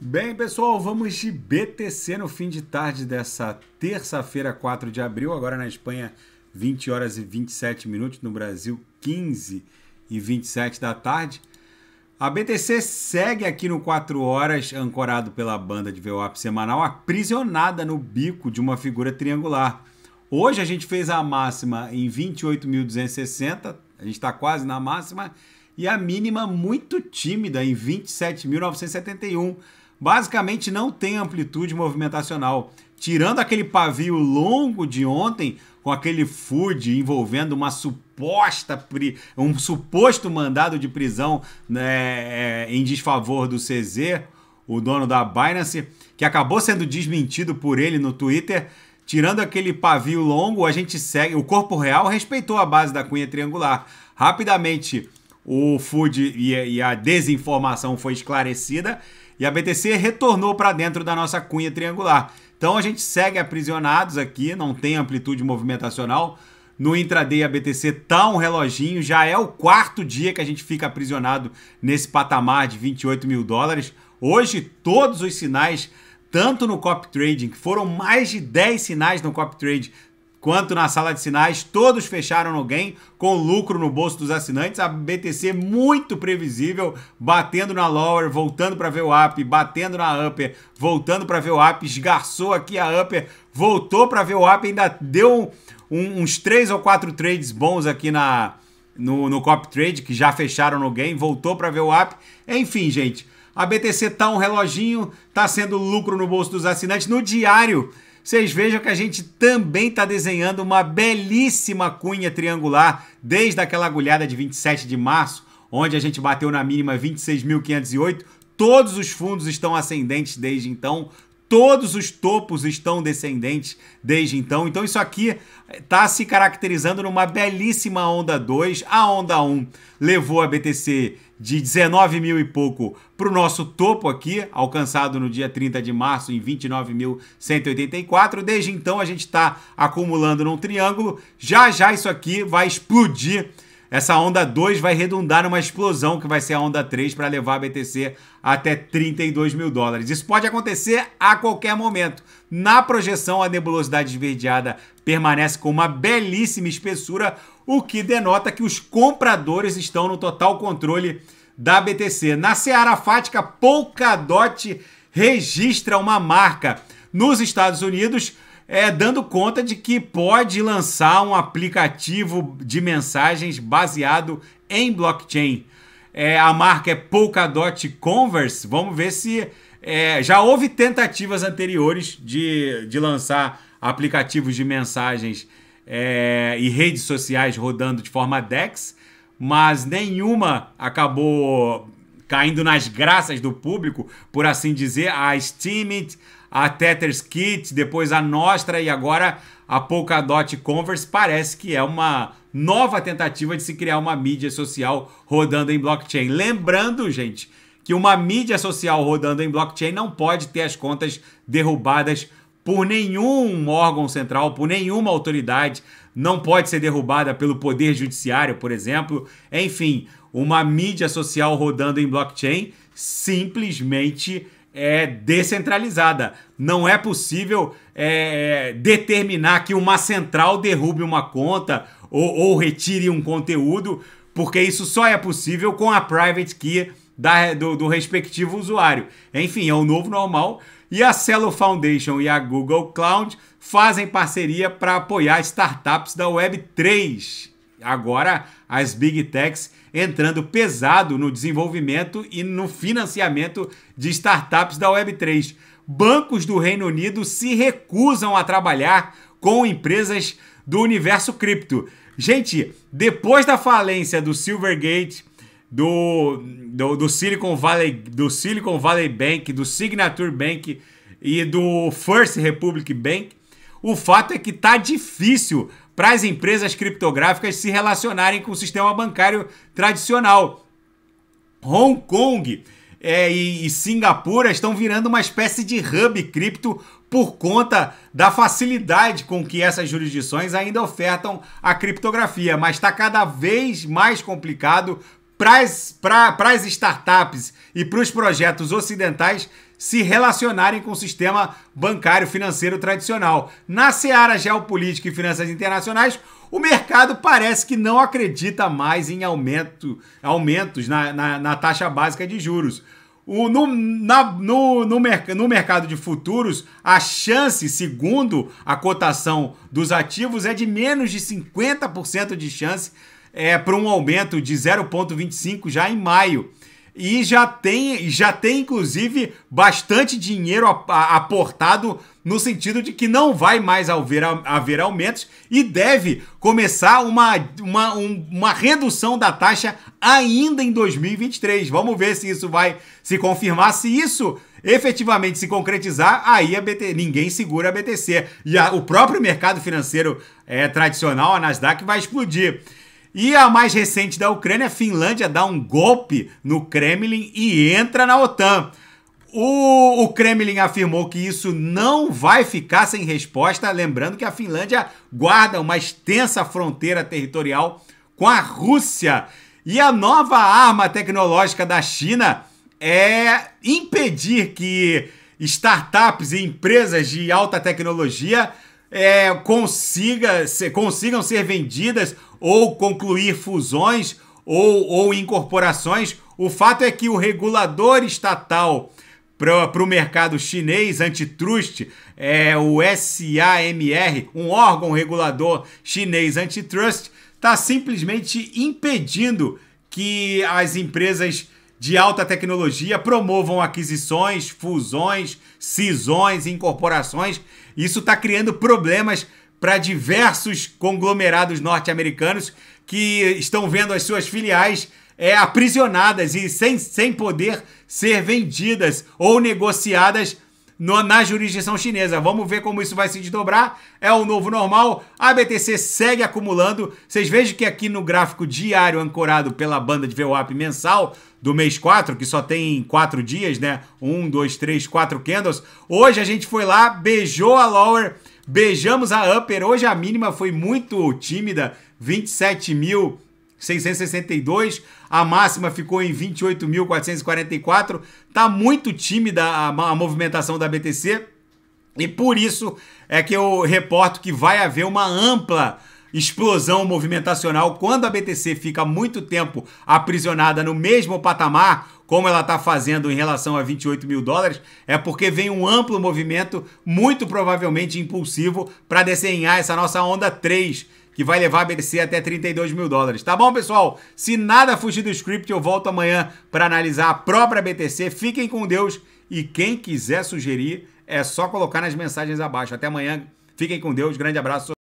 Bem, pessoal, vamos de BTC no fim de tarde dessa terça-feira, 4 de abril, agora na Espanha, 20 horas e 27 minutos, no Brasil, 15 e 27 da tarde. A BTC segue aqui no 4 horas, ancorado pela banda de VWAP semanal, aprisionada no bico de uma figura triangular. Hoje a gente fez a máxima em 28.260, a gente está quase na máxima, e a mínima muito tímida em 27.971 basicamente não tem amplitude movimentacional. Tirando aquele pavio longo de ontem, com aquele food envolvendo uma suposta um suposto mandado de prisão né, é, em desfavor do CZ, o dono da Binance, que acabou sendo desmentido por ele no Twitter. Tirando aquele pavio longo, a gente segue. O corpo real respeitou a base da cunha triangular. Rapidamente, o food e a desinformação foi esclarecida e a BTC retornou para dentro da nossa cunha triangular. Então a gente segue aprisionados aqui, não tem amplitude movimentacional. No intraday a BTC tá um reloginho, já é o quarto dia que a gente fica aprisionado nesse patamar de 28 mil dólares. Hoje todos os sinais tanto no copy trading, que foram mais de 10 sinais no copy trade, quanto na sala de sinais, todos fecharam no gain com lucro no bolso dos assinantes. A BTC muito previsível, batendo na lower, voltando para ver o up, batendo na upper, voltando para ver o up, esgarçou aqui a upper, voltou para ver o up, ainda deu um, uns três ou quatro trades bons aqui na no, no cop trade que já fecharam no gain, voltou para ver o up. Enfim, gente, a BTC tá um reloginho, tá sendo lucro no bolso dos assinantes no diário vocês vejam que a gente também está desenhando uma belíssima cunha triangular desde aquela agulhada de 27 de março, onde a gente bateu na mínima 26.508. Todos os fundos estão ascendentes desde então, Todos os topos estão descendentes desde então. Então isso aqui está se caracterizando numa belíssima onda 2. A onda 1 levou a BTC de 19 mil e pouco para o nosso topo aqui, alcançado no dia 30 de março em 29.184. Desde então a gente está acumulando num triângulo. Já já isso aqui vai explodir essa onda 2 vai redundar numa explosão que vai ser a onda 3 para levar a BTC até 32 mil dólares. Isso pode acontecer a qualquer momento. Na projeção, a nebulosidade esverdeada permanece com uma belíssima espessura, o que denota que os compradores estão no total controle da BTC. Na Seara Fática, Polkadot registra uma marca nos Estados Unidos é, dando conta de que pode lançar um aplicativo de mensagens baseado em blockchain. É, a marca é Polkadot Converse. Vamos ver se é, já houve tentativas anteriores de, de lançar aplicativos de mensagens é, e redes sociais rodando de forma DEX, mas nenhuma acabou caindo nas graças do público, por assim dizer. A Steemit, a Tether's Kit, depois a Nostra e agora a Polkadot Converse parece que é uma nova tentativa de se criar uma mídia social rodando em blockchain. Lembrando, gente, que uma mídia social rodando em blockchain não pode ter as contas derrubadas por nenhum órgão central, por nenhuma autoridade, não pode ser derrubada pelo poder judiciário, por exemplo. Enfim, uma mídia social rodando em blockchain simplesmente é, descentralizada. Não é possível é, determinar que uma central derrube uma conta ou, ou, retire um conteúdo, porque isso só é possível com a private key da, do, do, respectivo usuário. Enfim, é o novo normal. E a Celo Foundation e a Google Cloud fazem parceria para apoiar startups da Web3 agora as big techs entrando pesado no desenvolvimento e no financiamento de startups da Web3. Bancos do Reino Unido se recusam a trabalhar com empresas do universo cripto. Gente, depois da falência do Silvergate, do, do, do, Silicon Valley, do Silicon Valley Bank, do Signature Bank e do First Republic Bank, o fato é que tá difícil para as empresas criptográficas se relacionarem com o sistema bancário tradicional. Hong Kong é, e, e Singapura estão virando uma espécie de hub cripto por conta da facilidade com que essas jurisdições ainda ofertam a criptografia, mas está cada vez mais complicado para as startups e para os projetos ocidentais se relacionarem com o sistema bancário financeiro tradicional. Na seara geopolítica e finanças internacionais, o mercado parece que não acredita mais em aumento, aumentos na, na, na taxa básica de juros. O, no, na, no, no, no mercado de futuros, a chance, segundo a cotação dos ativos, é de menos de 50% de chance é, para um aumento de 0,25 já em maio e já tem, já tem inclusive bastante dinheiro aportado no sentido de que não vai mais haver, haver aumentos e deve começar uma, uma, um, uma redução da taxa ainda em 2023. Vamos ver se isso vai se confirmar, se isso efetivamente se concretizar, aí a BT, ninguém segura a BTC. E a, o próprio mercado financeiro é, tradicional, a Nasdaq, vai explodir. E a mais recente da Ucrânia, a Finlândia dá um golpe no Kremlin e entra na OTAN. O, o, Kremlin afirmou que isso não vai ficar sem resposta, lembrando que a Finlândia guarda uma extensa fronteira territorial com a Rússia. E a nova arma tecnológica da China é impedir que startups e empresas de alta tecnologia é, consiga, se, consigam ser vendidas ou concluir fusões ou, ou incorporações. O fato é que o regulador estatal para o mercado chinês antitrust, é, o SAMR, um órgão regulador chinês antitrust, está simplesmente impedindo que as empresas de alta tecnologia promovam aquisições, fusões, cisões, incorporações. Isso está criando problemas para diversos conglomerados norte-americanos que estão vendo as suas filiais é, aprisionadas e sem, sem poder ser vendidas ou negociadas no, na jurisdição chinesa. Vamos ver como isso vai se desdobrar. É o novo normal. A BTC segue acumulando. Vocês vejam que aqui no gráfico diário ancorado pela banda de VWAP mensal do mês 4, que só tem 4 dias, né? 1, 2, 3, 4 candles. Hoje a gente foi lá, beijou a lower, beijamos a upper. Hoje a mínima foi muito tímida, 27 mil 662, a máxima ficou em 28.444. Tá muito tímida a, a movimentação da BTC e por isso é que eu reporto que vai haver uma ampla explosão movimentacional quando a BTC fica muito tempo aprisionada no mesmo patamar, como ela está fazendo em relação a 28 mil dólares, é porque vem um amplo movimento, muito provavelmente impulsivo, para desenhar essa nossa onda 3 que vai levar a BTC até 32 mil dólares. Tá bom, pessoal? Se nada fugir do script, eu volto amanhã para analisar a própria BTC. Fiquem com Deus e quem quiser sugerir, é só colocar nas mensagens abaixo. Até amanhã. Fiquem com Deus. Grande abraço.